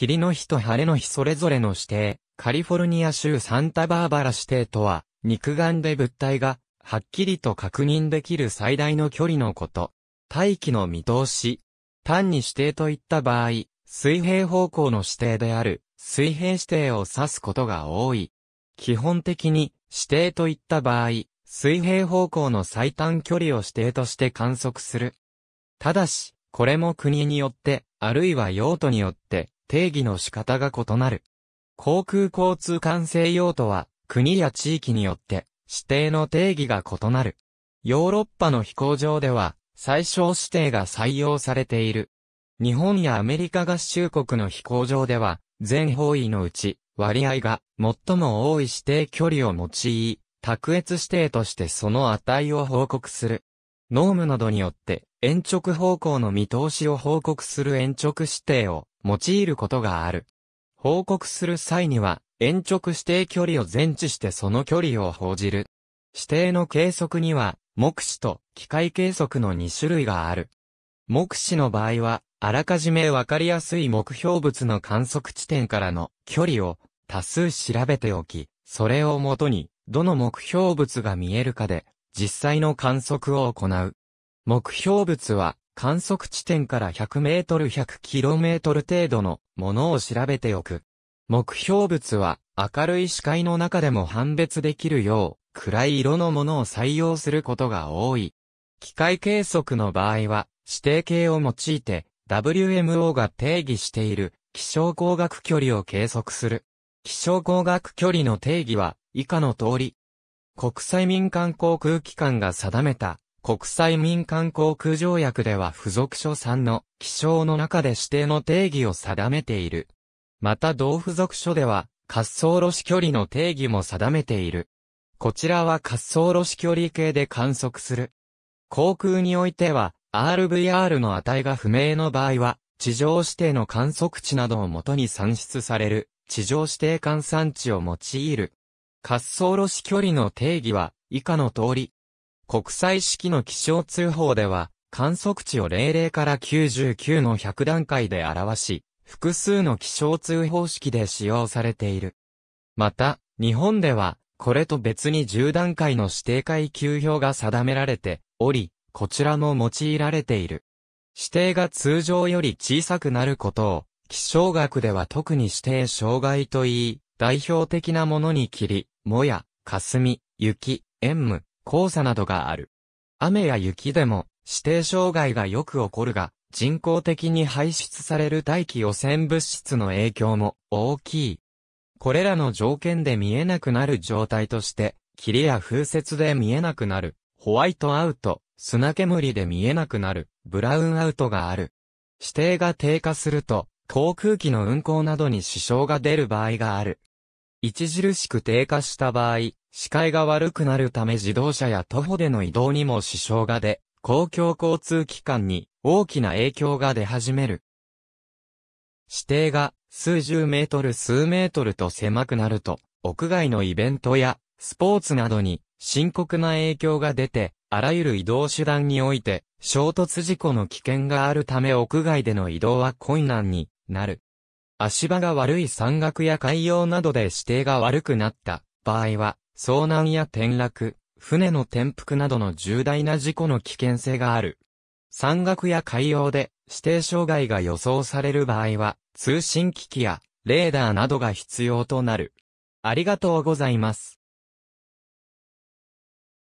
霧の日と晴れの日それぞれの指定、カリフォルニア州サンタバーバラ指定とは、肉眼で物体が、はっきりと確認できる最大の距離のこと。大気の見通し。単に指定といった場合、水平方向の指定である、水平指定を指すことが多い。基本的に、指定といった場合、水平方向の最短距離を指定として観測する。ただし、これも国によって、あるいは用途によって、定義の仕方が異なる。航空交通管制用途は、国や地域によって、指定の定義が異なる。ヨーロッパの飛行場では、最小指定が採用されている。日本やアメリカ合衆国の飛行場では、全方位のうち、割合が最も多い指定距離を用い、卓越指定としてその値を報告する。ノームなどによって、延直方向の見通しを報告する延直指定を、用いることがある。報告する際には、延直指定距離を前置してその距離を報じる。指定の計測には、目視と機械計測の2種類がある。目視の場合は、あらかじめわかりやすい目標物の観測地点からの距離を多数調べておき、それをもとに、どの目標物が見えるかで、実際の観測を行う。目標物は、観測地点から100メートル100キロメートル程度のものを調べておく。目標物は明るい視界の中でも判別できるよう暗い色のものを採用することが多い。機械計測の場合は指定形を用いて WMO が定義している気象工学距離を計測する。気象工学距離の定義は以下の通り。国際民間航空機関が定めた国際民間航空条約では付属書3の気象の中で指定の定義を定めている。また同付属書では滑走路視距離の定義も定めている。こちらは滑走路視距離計で観測する。航空においては RVR の値が不明の場合は地上指定の観測値などをもとに算出される地上指定換算値を用いる。滑走路視距離の定義は以下の通り国際式の気象通報では、観測値を00から99の100段階で表し、複数の気象通報式で使用されている。また、日本では、これと別に10段階の指定階級表が定められており、こちらも用いられている。指定が通常より小さくなることを、気象学では特に指定障害と言い、代表的なものに霧、もや、霞、雪、煙霧、黄砂などがある。雨や雪でも、指定障害がよく起こるが、人工的に排出される大気汚染物質の影響も大きい。これらの条件で見えなくなる状態として、霧や風雪で見えなくなる、ホワイトアウト、砂煙で見えなくなる、ブラウンアウトがある。指定が低下すると、航空機の運航などに支障が出る場合がある。著しく低下した場合、視界が悪くなるため自動車や徒歩での移動にも支障が出、公共交通機関に大きな影響が出始める。指定が数十メートル数メートルと狭くなると、屋外のイベントやスポーツなどに深刻な影響が出て、あらゆる移動手段において衝突事故の危険があるため屋外での移動は困難になる。足場が悪い山岳や海洋などで指定が悪くなった場合は、遭難や転落、船の転覆などの重大な事故の危険性がある。山岳や海洋で指定障害が予想される場合は、通信機器やレーダーなどが必要となる。ありがとうございます。